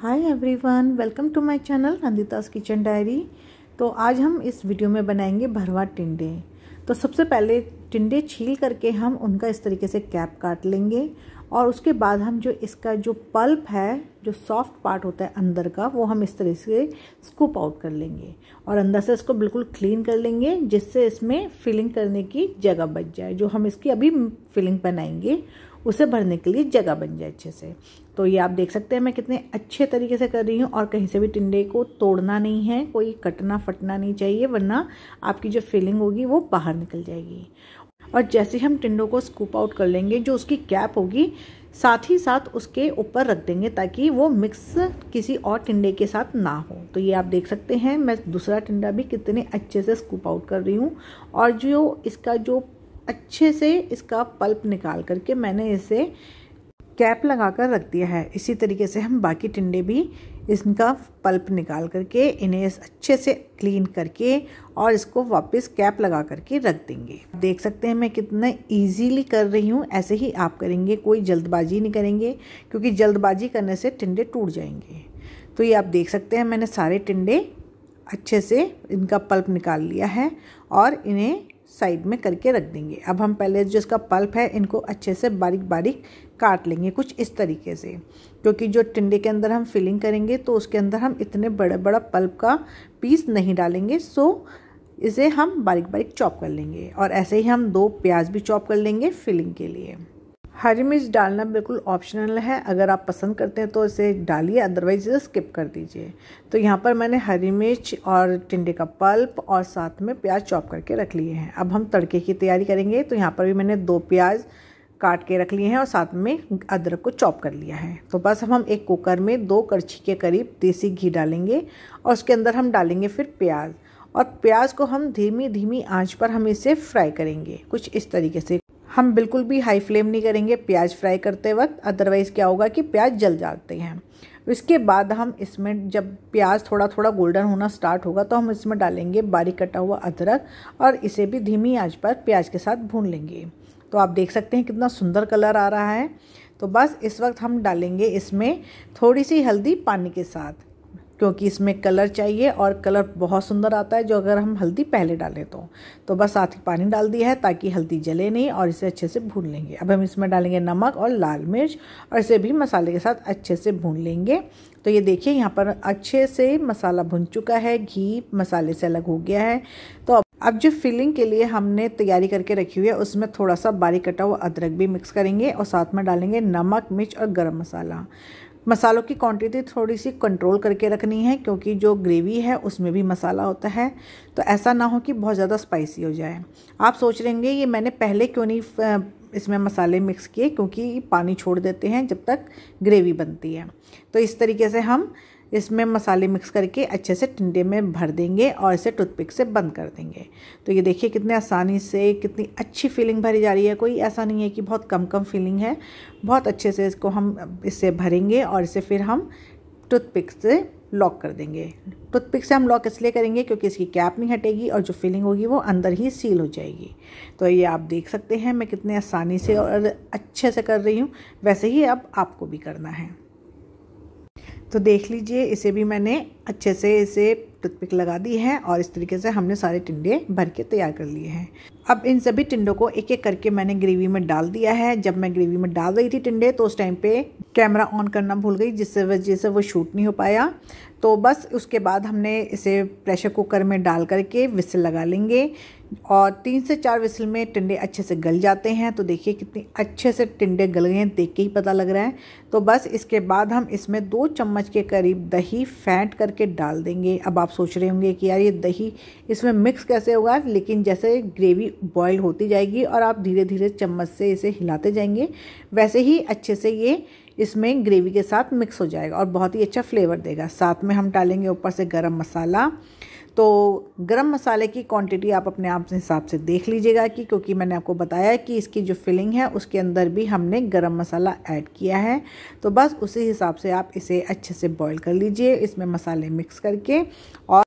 hi everyone welcome to my channel Nandita's kitchen diary तो आज हम इस वीडियो में बनाएंगे भरवा टिंडे तो सबसे पहले टिंडे छील करके हम उनका इस तरीके से कैप काट लेंगे और उसके बाद हम जो इसका जो पल्प है जो सॉफ्ट पार्ट होता है अंदर का वो हम इस तरह से स्कूप आउट कर लेंगे और अंदर से इसको बिल्कुल क्लीन कर लेंगे जिससे इसमें फिलिंग करने की जगह बच जाए जो हम इसकी अभी फिलिंग बनाएंगे उसे भरने के लिए जगह बन जाए अच्छे से तो ये आप देख सकते हैं मैं कितने अच्छे तरीके से कर रही हूँ और कहीं से भी टिंडे को तोड़ना नहीं है कोई कटना फटना नहीं चाहिए वरना आपकी जो फीलिंग होगी वो बाहर निकल जाएगी और जैसे हम टिंडों को स्कूप आउट कर लेंगे जो उसकी कैप होगी साथ ही साथ उसके ऊपर रख देंगे ताकि वो मिक्स किसी और टिंडे के साथ ना हो तो ये आप देख सकते हैं मैं दूसरा टिंडा भी कितने अच्छे से स्कूप आउट कर रही हूँ और जो इसका जो अच्छे से इसका पल्प निकाल करके मैंने इसे कैप लगा कर रख दिया है इसी तरीके से हम बाकी टिंडे भी इनका पल्प निकाल करके इन्हें अच्छे से क्लीन करके और इसको वापस कैप लगा करके रख देंगे देख सकते हैं मैं कितना इजीली कर रही हूँ ऐसे ही आप करेंगे कोई जल्दबाजी नहीं करेंगे क्योंकि जल्दबाजी करने से टिंडे टूट जाएंगे तो ये आप देख सकते हैं मैंने सारे टिंडे अच्छे से इनका पल्प निकाल लिया है और इन्हें साइड में करके रख देंगे अब हम पहले जो इसका पल्प है इनको अच्छे से बारीक बारीक काट लेंगे कुछ इस तरीके से क्योंकि जो टिंडे के अंदर हम फिलिंग करेंगे तो उसके अंदर हम इतने बड़े बड़ा पल्प का पीस नहीं डालेंगे सो इसे हम बारीक बारीक चॉप कर लेंगे और ऐसे ही हम दो प्याज भी चॉप कर लेंगे फिलिंग के लिए हरी मिर्च डालना बिल्कुल ऑप्शनल है अगर आप पसंद करते हैं तो इसे डालिए अदरवाइज इसे स्किप कर दीजिए तो यहाँ पर मैंने हरी मिर्च और टिंडे का पल्प और साथ में प्याज चॉप करके रख लिए हैं अब हम तड़के की तैयारी करेंगे तो यहाँ पर भी मैंने दो प्याज काट के रख लिए हैं और साथ में अदरक को चॉप कर लिया है तो बस अब हम एक कुकर में दो करछी के करीब देसी घी डालेंगे और उसके अंदर हम डालेंगे फिर प्याज और प्याज को हम धीमी धीमी आंच पर हम इसे फ्राई करेंगे कुछ इस तरीके से हम बिल्कुल भी हाई फ्लेम नहीं करेंगे प्याज फ्राई करते वक्त अदरवाइज़ क्या होगा कि प्याज जल जाते हैं इसके बाद हम इसमें जब प्याज थोड़ा थोड़ा गोल्डन होना स्टार्ट होगा तो हम इसमें डालेंगे बारीक कटा हुआ अदरक और इसे भी धीमी आंच पर प्याज के साथ भून लेंगे तो आप देख सकते हैं कितना सुंदर कलर आ रहा है तो बस इस वक्त हम डालेंगे इसमें थोड़ी सी हल्दी पानी के साथ क्योंकि इसमें कलर चाहिए और कलर बहुत सुंदर आता है जो अगर हम हल्दी पहले डालें तो तो बस साथ ही पानी डाल दिया है ताकि हल्दी जले नहीं और इसे अच्छे से भून लेंगे अब हम इसमें डालेंगे नमक और लाल मिर्च और इसे भी मसाले के साथ अच्छे से भून लेंगे तो ये देखिए यहाँ पर अच्छे से मसाला भुन चुका है घी मसाले से अलग हो गया है तो अब जो फिलिंग के लिए हमने तैयारी करके रखी हुई है उसमें थोड़ा सा बारीक कटा हुआ अदरक भी मिक्स करेंगे और साथ में डालेंगे नमक मिर्च और गरम मसाला मसालों की क्वांटिटी थोड़ी सी कंट्रोल करके रखनी है क्योंकि जो ग्रेवी है उसमें भी मसाला होता है तो ऐसा ना हो कि बहुत ज़्यादा स्पाइसी हो जाए आप सोच रहेंगे ये मैंने पहले क्यों नहीं इसमें मसाले मिक्स किए क्योंकि पानी छोड़ देते हैं जब तक ग्रेवी बनती है तो इस तरीके से हम इसमें मसाले मिक्स करके अच्छे से टिंडे में भर देंगे और इसे टूथपिक से बंद कर देंगे तो ये देखिए कितने आसानी से कितनी अच्छी फीलिंग भरी जा रही है कोई ऐसा नहीं है कि बहुत कम कम फीलिंग है बहुत अच्छे से इसको हम इससे भरेंगे और इसे फिर हम टूथपिक से लॉक कर देंगे टूथपिक से हम लॉक इसलिए करेंगे क्योंकि इसकी कैप नहीं हटेगी और जो फीलिंग होगी वो अंदर ही सील हो जाएगी तो ये आप देख सकते हैं मैं कितने आसानी से और अच्छे से कर रही हूँ वैसे ही अब आपको भी करना है तो देख लीजिए इसे भी मैंने अच्छे से इसे टूथपिक लगा दी है और इस तरीके से हमने सारे टिंडे भर के तैयार कर लिए हैं अब इन सभी टिंडों को एक एक करके मैंने ग्रेवी में डाल दिया है जब मैं ग्रेवी में डाल रही थी टिंडे तो उस टाइम पे कैमरा ऑन करना भूल गई जिससे वजह से वो शूट नहीं हो पाया तो बस उसके बाद हमने इसे प्रेशर कुकर में डाल करके विसल लगा लेंगे और तीन से चार विसल में टिंडे अच्छे से गल जाते हैं तो देखिए कितने अच्छे से टिंडे गल गए हैं देख के ही पता लग रहा है तो बस इसके बाद हम इसमें दो चम्मच के करीब दही फेंट करके करके डाल देंगे अब आप सोच रहे होंगे कि यार ये दही इसमें मिक्स कैसे होगा लेकिन जैसे ग्रेवी बॉयल होती जाएगी और आप धीरे धीरे चम्मच से इसे हिलाते जाएंगे वैसे ही अच्छे से ये इसमें ग्रेवी के साथ मिक्स हो जाएगा और बहुत ही अच्छा फ्लेवर देगा साथ में हम डालेंगे ऊपर से गर्म मसाला तो गरम मसाले की क्वांटिटी आप अपने आप हिसाब से देख लीजिएगा कि क्योंकि मैंने आपको बताया कि इसकी जो फिलिंग है उसके अंदर भी हमने गरम मसाला ऐड किया है तो बस उसी हिसाब से आप इसे अच्छे से बॉईल कर लीजिए इसमें मसाले मिक्स करके और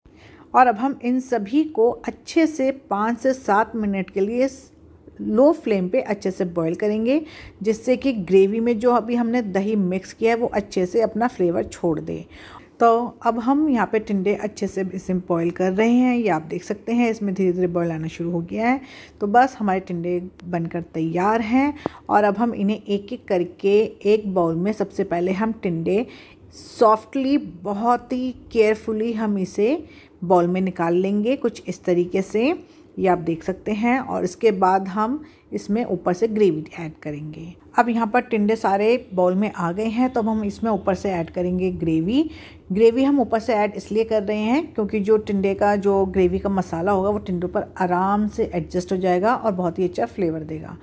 और अब हम इन सभी को अच्छे से पाँच से सात मिनट के लिए लो फ्लेम पे अच्छे से बॉईल करेंगे जिससे कि ग्रेवी में जो अभी हमने दही मिक्स किया है वो अच्छे से अपना फ्लेवर छोड़ दे तो अब हम यहाँ पे टिंडे अच्छे से इसमें बॉयल कर रहे हैं ये आप देख सकते हैं इसमें धीरे धीरे बॉयल आना शुरू हो गया है तो बस हमारे टिंडे बनकर तैयार हैं और अब हम इन्हें एक एक करके एक बाउल में सबसे पहले हम टिंडे सॉफ्टली बहुत ही केयरफुली हम इसे बॉल में निकाल लेंगे कुछ इस तरीके से ये आप देख सकते हैं और इसके बाद हम इसमें ऊपर से ग्रेवी ऐड करेंगे अब यहाँ पर टिंडे सारे बाउल में आ गए हैं तो अब हम इसमें ऊपर से ऐड करेंगे ग्रेवी ग्रेवी हम ऊपर से ऐड इसलिए कर रहे हैं क्योंकि जो टिंडे का जो ग्रेवी का मसाला होगा वो टिंडों पर आराम से एडजस्ट हो जाएगा और बहुत ही अच्छा फ्लेवर देगा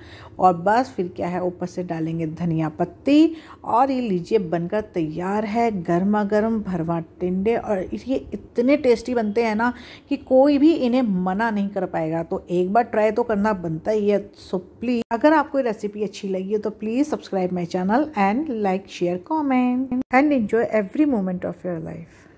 और बस फिर क्या है ऊपर से डालेंगे धनिया पत्ती और ये लीजिए बनकर तैयार है गर्मा गर्म भरवा टिंडे और ये इतने टेस्टी बनते हैं ना कि कोई भी इन्हें मना नहीं कर पाएगा तो एक बार ट्राई तो करना बनता ही है सो प्लीज़ अगर आपको रेसिपी अच्छी लगी है तो please subscribe my channel and like share comment and enjoy every moment of your life